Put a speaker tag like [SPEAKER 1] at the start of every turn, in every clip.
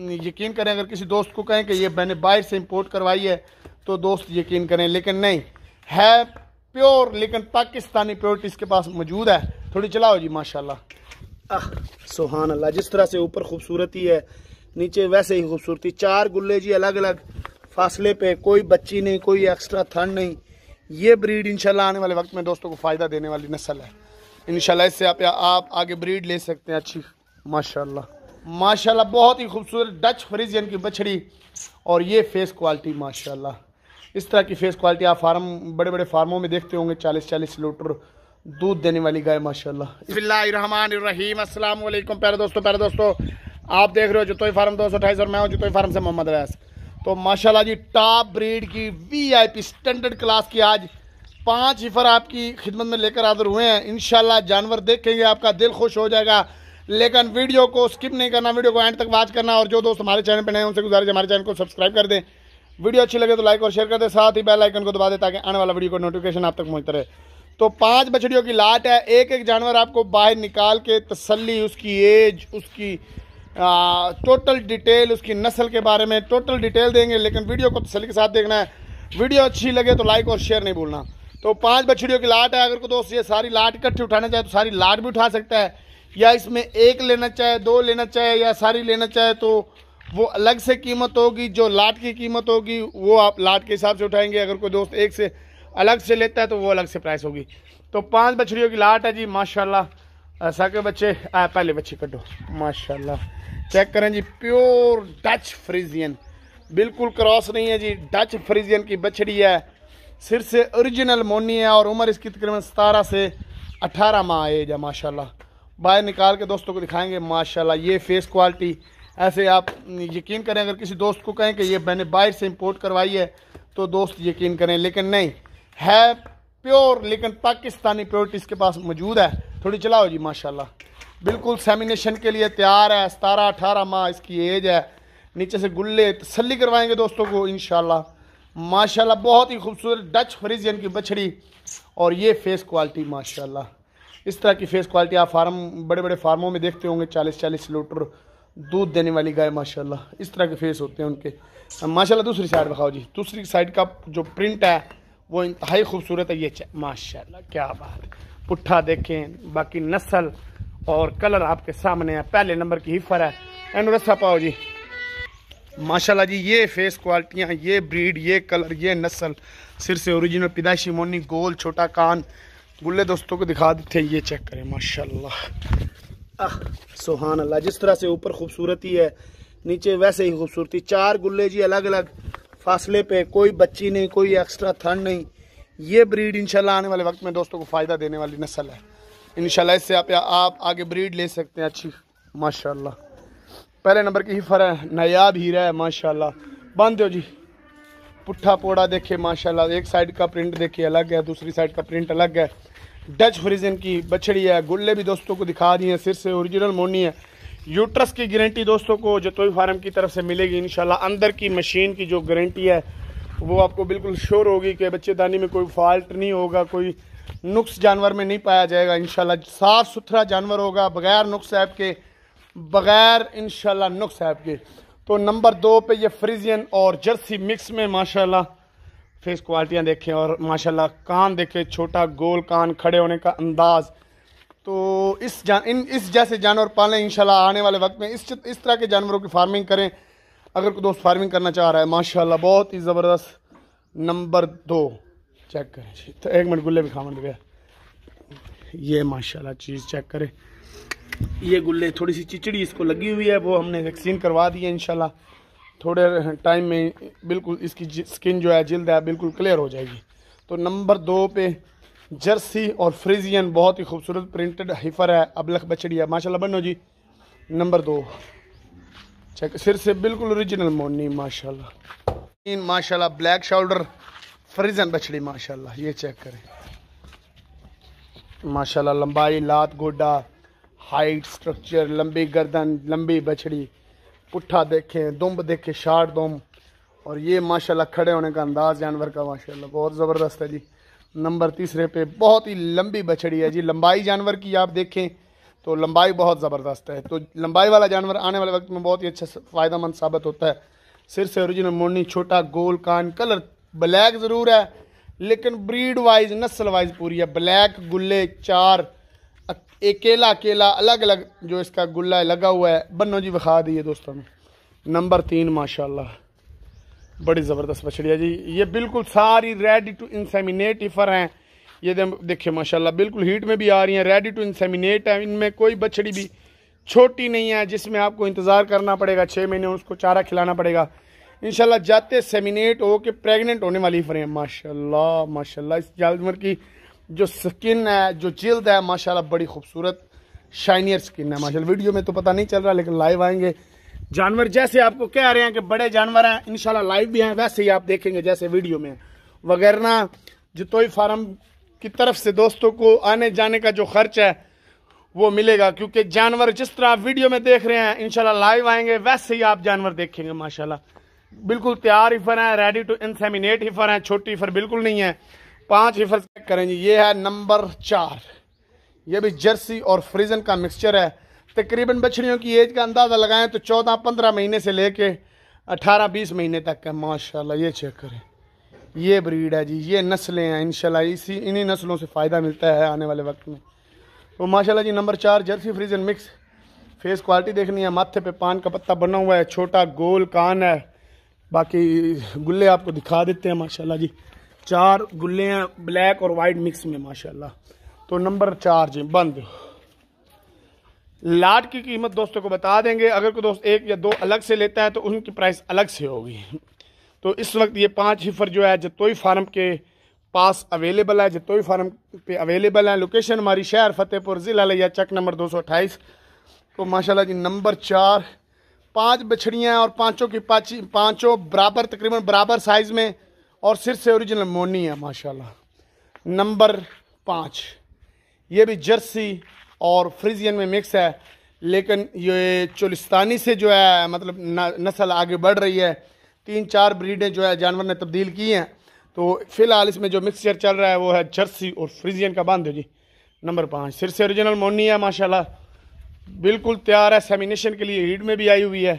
[SPEAKER 1] यकीन करें अगर किसी दोस्त को कहें कि ये मैंने बाहर से इंपोर्ट करवाई है तो दोस्त यकीन करें लेकिन नहीं है प्योर लेकिन पाकिस्तानी प्योरिटी इसके पास मौजूद है थोड़ी चलाओ जी माशाल्लाह सुहान अल्लाह जिस तरह से ऊपर खूबसूरती है नीचे वैसे ही खूबसूरती चार गुल्ले जी अलग अलग फासले पे कोई बच्ची नहीं कोई एक्स्ट्रा थंड नहीं ये ब्रीड इंशाल्लाह आने वाले वक्त में दोस्तों को फ़ायदा देने वाली नस्ल है इंशाल्लाह इससे आप, आप आगे ब्रीड ले सकते हैं अच्छी माशाल्लाह माशाल्लाह बहुत ही खूबसूरत डच फ्रीजियन की बछड़ी और ये फेस क्वालिटी माशाल्लाह इस तरह की फेस क्वालिटी आप फार्म बड़े बड़े फार्मों में देखते होंगे चालीस चालीस लीटर दूध देने वाली गाय माशाल्लाह अस्सलाम प्यारे दोस्तों प्यारे दोस्तों आप देख रहे हो जुतोई फार्म दो सौ अठाईस और मैं हूँ जुतोई फार्म से मोहम्मद रैस तो माशाल्लाह जी टॉप ब्रीड की वीआईपी स्टैंडर्ड क्लास की आज पांच हिफर आपकी खिदमत में लेकर हाजिर हुए हैं इन जानवर देखेंगे आपका दिल खुश हो जाएगा लेकिन वीडियो को स्किप नहीं करना वीडियो को एंड तक वॉच करना और जो दोस्त हमारे चैनल पर नए उनसे गुजारिश हमारे चैनल को सब्सक्राइब कर दें वीडियो अच्छी लगे तो लाइक और शेयर कर दें साथ ही बेल आइकन को दबा दें ताकि आने वाला वीडियो को नोटिफिकेशन आप तक पहुँचता रहे तो पांच बछड़ियों की लाट है एक एक जानवर आपको बाहर निकाल के तसल्ली उसकी एज उसकी आ, टोटल डिटेल उसकी नस्ल के बारे में टोटल डिटेल देंगे लेकिन वीडियो को तसली के साथ देखना है वीडियो अच्छी लगे तो लाइक और शेयर नहीं भूलना तो पांच बछड़ियों की लाट है अगर को दोस्त ये सारी लाट इकट्ठी उठाना चाहे तो सारी लाट भी उठा सकता है या इसमें एक लेना चाहे दो लेना चाहे या सारी लेना चाहे तो वो अलग से कीमत होगी जो लाट की कीमत होगी वो आप लाट के हिसाब से उठाएंगे अगर कोई दोस्त एक से अलग से लेता है तो वो अलग से प्राइस होगी तो पांच बछड़ियों की लाट है जी माशाल्लाह के बच्चे आ, पहले बच्चे कटो माशाल्लाह चेक करें जी प्योर डच फ्रीजियन बिल्कुल क्रॉस नहीं है जी डच फ्रीजियन की बछड़ी है सिर से ओरिजिनल मोनी है और उम्र इसकी तकरीबन सतारह से अठारह माह आए जा माशाल्लाह बाहर निकाल के दोस्तों को दिखाएंगे माशाल्लाह ये फेस क्वालिटी ऐसे आप यकीन करें अगर किसी दोस्त को कहें कि ये मैंने बाहर से इंपोर्ट करवाई है तो दोस्त यकीन करें लेकिन नहीं है प्योर लेकिन पाकिस्तानी प्योरिटी इसके पास मौजूद है थोड़ी चलाओ जी माशाल्लाह बिल्कुल सेमिनेशन के लिए तैयार है सतारह अठारह माह इसकी एज है नीचे से गुल्ले तसली करवाएंगे दोस्तों को इन माशाल्लाह बहुत ही खूबसूरत डच फ्रिजियन की बछड़ी और ये फेस क्वालिटी माशाल्लाह इस तरह की फेस क्वालिटी आप फार्म बड़े बड़े फार्मों में देखते होंगे चालीस चालीस लीटर दूध देने वाली गाय माशाल्लाह इस तरह के फेस होते हैं उनके माशाल्लाह दूसरी साइड बखाओ जी दूसरी साइड का जो प्रिंट है वो इंतहाई खूबसूरत है ये माशाल्लाह क्या बात पुट्ठा देखें बाकी नस्ल और कलर आपके सामने है पहले नंबर की हिफर है एंड रस्सा पाओ जी माशाल्लाह जी ये फेस क्वालिटियाँ ये ब्रीड ये कलर ये नस्ल सिर से ओरिजिनल पिदाशी मोनी गोल छोटा कान गुल्ले दोस्तों को दिखा देते हैं ये चेक करें माशाल्लाह आह सुहान अल्लाह जिस तरह से ऊपर खूबसूरती है नीचे वैसे ही खूबसूरती चार गुल्ले जी अलग अलग फासले पे कोई बच्ची नहीं कोई एक्स्ट्रा थन नहीं ये ब्रीड इंशाल्लाह आने वाले वक्त में दोस्तों को फ़ायदा देने वाली नस्ल है इंशाल्लाह इससे आप आप आगे ब्रीड ले सकते हैं अच्छी माशाल्लाह पहले नंबर की हिफर है नायाब हीरा है माशाल्लाह बांध दो जी पुट्ठा पोड़ा देखिए माशाल्लाह एक साइड का प्रिंट देखिए अलग है दूसरी साइड का प्रिंट अलग है डच फ्रीजन की बछड़ी है गुल्ले भी दोस्तों को दिखा दिए हैं सिर से ओरिजिनल मोनी है यूट्रस की गारंटी दोस्तों को जतोई फार्म की तरफ से मिलेगी इन अंदर की मशीन की जो गारंटी है वो आपको बिल्कुल श्योर होगी कि बच्चेदानी में कोई फॉल्ट नहीं होगा कोई नुक्स जानवर में नहीं पाया जाएगा इन साफ़ सुथरा जानवर होगा बगैर नुक्स ऐप के बगैर इन नुक्स ऐप के तो नंबर दो पे ये फ्रीजियन और जर्सी मिक्स में माशाल्लाह फेस क्वालिटियाँ देखें और माशाल्लाह कान देखें छोटा गोल कान खड़े होने का अंदाज़ तो इस जान इन इस जैसे जानवर पालें इंशाल्लाह आने वाले वक्त में इस इस तरह के जानवरों की फार्मिंग करें अगर कोई दोस्त फार्मिंग करना चाह रहा है माशाल्लाह बहुत ही ज़बरदस्त नंबर दो चेक करें जी तो एक मिनट गुल्ले भी खावन गया ये माशाला चीज़ चेक करें ये गुल्ले थोड़ी सी चिचड़ी इसको लगी हुई है वो हमने वैक्सीन करवा दी है इनशाला थोड़े टाइम में बिल्कुल इसकी स्किन जो है जल्द है बिल्कुल क्लियर हो जाएगी तो नंबर दो पे जर्सी और फ्रीजियन बहुत ही खूबसूरत प्रिंटेड हिफर है अबलख बछड़ी है बनो जी नंबर दो चेक सिर से बिल्कुल ओरिजिनल मोनी माशा तीन माशा ब्लैक शोल्डर फ्रीजन बछड़ी माशा ये चेक करें माशा लंबाई लात गोडा हाइट स्ट्रक्चर लंबी गर्दन लंबी बछड़ी पुट्ठा देखें दुम्ब देखें शार्ट दुम्ब और ये माशाल्लाह खड़े होने का अंदाज जानवर का माशाल्लाह बहुत ज़बरदस्त है जी नंबर तीसरे पे बहुत ही लंबी बछड़ी है जी लंबाई जानवर की आप देखें तो लंबाई बहुत ज़बरदस्त है तो लंबाई वाला जानवर आने वाले वक्त में बहुत ही अच्छा फ़ायदा मंद साबित होता है सिर से ओरिजिनल मोड़नी छोटा गोल कान कलर ब्लैक ज़रूर है लेकिन ब्रीड वाइज नस्ल वाइज पूरी है ब्लैक गुल्ले चार एक केला केला अलग अलग जो इसका गुल्ला लगा हुआ है बन्नो जी बखा दी है दोस्तों में नंबर तीन माशाल्लाह बड़ी ज़बरदस्त मछली है जी ये बिल्कुल सारी रेडी टू इंसेमिनेट इफ़र हैं ये देखिए माशाल्लाह बिल्कुल हीट में भी आ रही हैं रेडी टू इंसेमिनेट है इनमें कोई बछड़ी भी छोटी नहीं है जिसमें आपको इंतज़ार करना पड़ेगा छः महीने उसको चारा खिलाना पड़ेगा इन जाते सेमिनेट हो के प्रेगनेंट होने वाली इफ़र हैं माशा माशा इस जानवर की जो स्किन है जो जिल्द है माशाल्लाह बड़ी खूबसूरत शाइनियर स्किन है माशाल्लाह वीडियो में तो पता नहीं चल रहा लेकिन लाइव आएंगे जानवर जैसे आपको कह रहे हैं कि बड़े जानवर हैं इनशाला लाइव भी हैं वैसे ही आप देखेंगे जैसे वीडियो में वगैरह जितोई फार्म की तरफ से दोस्तों को आने जाने का जो खर्च है वो मिलेगा क्योंकि जानवर जिस तरह आप वीडियो में देख रहे हैं इनशाला लाइव आएंगे वैसे ही आप जानवर देखेंगे माशाला बिल्कुल तैयार हिफर है रेडी टू इंसेमिनेट हिफर है छोटी हिफर बिल्कुल नहीं है पांच रिफर चेक जी ये है नंबर चार ये भी जर्सी और फ्रीजन का मिक्सचर है तकरीबन बछड़ियों की एज का अंदाज़ा लगाएं तो चौदह पंद्रह महीने से कर अठारह बीस महीने तक है माशाल्लाह ये चेक करें ये ब्रीड है जी ये नस्लें हैं इनशाला इसी इन्हीं नस्लों से फ़ायदा मिलता है आने वाले वक्त में तो माशाल्लाह जी नंबर चार Jersey Friesian mix face quality देखनी है माथे पे पान का पत्ता बना हुआ है छोटा गोल कान है बाकी गुल्ले आपको दिखा देते हैं माशाल्लाह जी चार गुल्ले हैं ब्लैक और वाइट मिक्स में माशाल्लाह तो नंबर चार जी बंद लाट की कीमत दोस्तों को बता देंगे अगर कोई दोस्त एक या दो अलग से लेता है तो उनकी प्राइस अलग से होगी तो इस वक्त ये पाँच हिफर जो है जतोई फार्म के पास अवेलेबल है जतोई फार्म पे अवेलेबल है लोकेशन हमारी शहर फतेहपुर ज़िला लिया चक नंबर दो सौ अट्ठाईस तो माशाला जी नंबर चार पाँच बछड़ियाँ और पाँचों की पाची पाँचों बराबर तकरीबन बराबर साइज़ में और सिर से ओरिजिनल मोनी है माशाल्लाह नंबर पाँच ये भी जर्सी और फ्रिजियन में मिक्स है लेकिन ये चोलिस्तानी से जो है मतलब नस्ल आगे बढ़ रही है तीन चार ब्रीडें जो है जानवर ने तब्दील की हैं तो फ़िलहाल इसमें जो मिक्सचर चल रहा है वो है जर्सी और फ्रिजियन का बांध जी नंबर पाँच सिर से ओरिजिनल मोनी है माशाल्लाह बिल्कुल तैयार है सेमिनेशन के लिए हीड में भी आई हुई है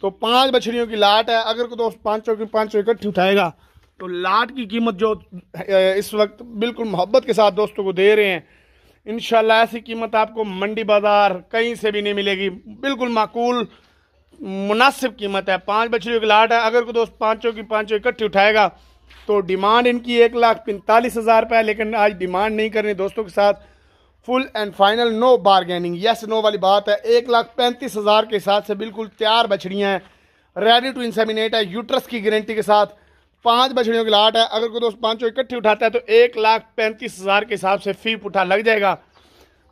[SPEAKER 1] तो पांच बछड़ियों की लाट है अगर को दोस्त पाँचों की पाँचों इकट्ठी उठाएगा तो लाट की कीमत जो इस वक्त बिल्कुल मोहब्बत के साथ दोस्तों को दे रहे हैं इन ऐसी कीमत आपको मंडी बाज़ार कहीं से भी नहीं मिलेगी बिल्कुल माकूल मुनासिब कीमत है पाँच बछड़ियों की लाट है अगर कोई दोस्त पाँचों की पाँचों इकट्ठी उठाएगा तो डिमांड इनकी एक लाख पैंतालीस हज़ार रुपये लेकिन आज डिमांड नहीं कर रही दोस्तों के साथ full and final no bargaining yes no वाली बात है एक लाख पैंतीस हज़ार के हिसाब से बिल्कुल तैयार बछड़ियाँ हैं रेडी टू इंसेमिनेट है यूट्रस की गारंटी के साथ पांच बछड़ियों की लाट है अगर कोई दोस्त पांचों इकट्ठी उठाता है तो एक लाख पैंतीस हज़ार के हिसाब से फी पुठा लग जाएगा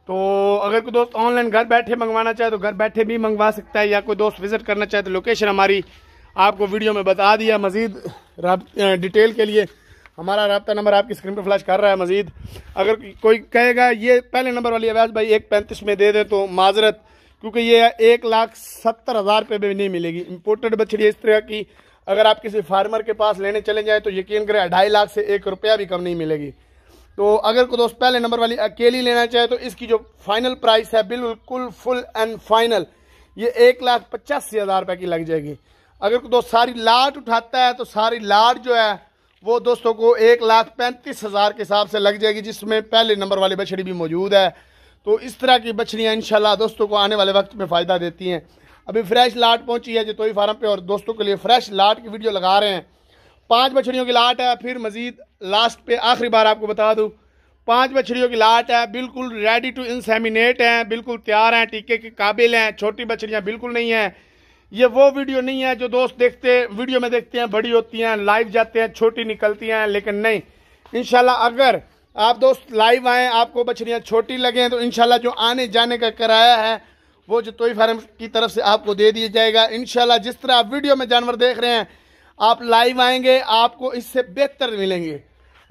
[SPEAKER 1] तो अगर कोई दोस्त ऑनलाइन घर बैठे मंगवाना चाहे तो घर बैठे भी मंगवा सकता है या कोई दोस्त विज़िट करना चाहे तो लोकेशन हमारी आपको वीडियो में बता दिया मज़ीद डिटेल के लिए हमारा रबता नंबर आपकी स्क्रीन पर फ्लैश कर रहा है मज़ीद अगर कोई कहेगा ये पहले नंबर वाली अवैज भाई एक पैंतीस में दे दें तो माजरत क्योंकि ये एक लाख सत्तर हज़ार रुपये में नहीं मिलेगी इम्पोर्टेड बछड़ी इस तरह की अगर आप किसी फार्मर के पास लेने चले जाएँ तो यकीन करें ढाई लाख से एक रुपया भी कम नहीं मिलेगी तो अगर को दोस्त पहले नंबर वाली अकेली लेना चाहे तो इसकी जो फाइनल प्राइस है बिल्कुल फुल एंड फाइनल ये एक लाख पचासी हज़ार रुपये की लग जाएगी अगर को दोस्त सारी लाट उठाता है तो सारी लाट जो है वो दोस्तों को एक लाख पैंतीस हज़ार के हिसाब से लग जाएगी जिसमें पहले नंबर वाली बछड़ी भी मौजूद है तो इस तरह की बछड़ियाँ इन दोस्तों को आने वाले वक्त में फ़ायदा देती हैं अभी फ्रेश लाट पहुंची है जतोई फार्म पे और दोस्तों के लिए फ्रेश लाट की वीडियो लगा रहे हैं पांच बछड़ियों की लाट है फिर मज़ीद लास्ट पे आखिरी बार आपको बता दूँ पांच बछड़ियों की लाट है बिल्कुल रेडी टू इंसेमिनेट हैं बिल्कुल तैयार हैं टीके के काबिल हैं छोटी बछड़ियाँ बिल्कुल नहीं हैं ये वो वीडियो नहीं है जो दोस्त देखते वीडियो में देखते हैं बड़ी होती हैं लाइव जाते हैं छोटी निकलती हैं लेकिन नहीं इनशाला अगर आप दोस्त लाइव आएँ आपको बछड़ियाँ छोटी लगें तो इनशाला जो आने जाने का किराया है वो जतोई फार्म की तरफ से आपको दे दिया जाएगा इन जिस तरह आप वीडियो में जानवर देख रहे हैं आप लाइव आएंगे आपको इससे बेहतर मिलेंगे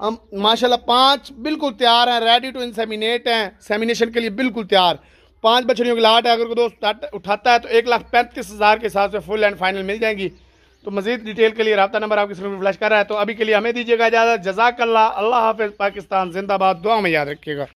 [SPEAKER 1] हम माशाल्लाह पांच बिल्कुल तैयार हैं रेडी टू इंसेमिनेट हैं सेमिनेशन के लिए बिल्कुल तैयार पांच बछड़ियों की लाट है अगर दोस्त उठाता है तो एक लाख पैंतीस हज़ार के हिसाब से फुल एंड फाइनल मिल जाएंगी तो मजीद डिटेल के लिए रबा नंबर आपके स्क्रीन पर फ्लैश कर रहा है तो अभी के लिए हमें दीजिएगा इजाज़त जजाकल्ला अल्लाह हाफिज़ पाकिस्तान जिंदाबाद दुआ में याद रखिएगा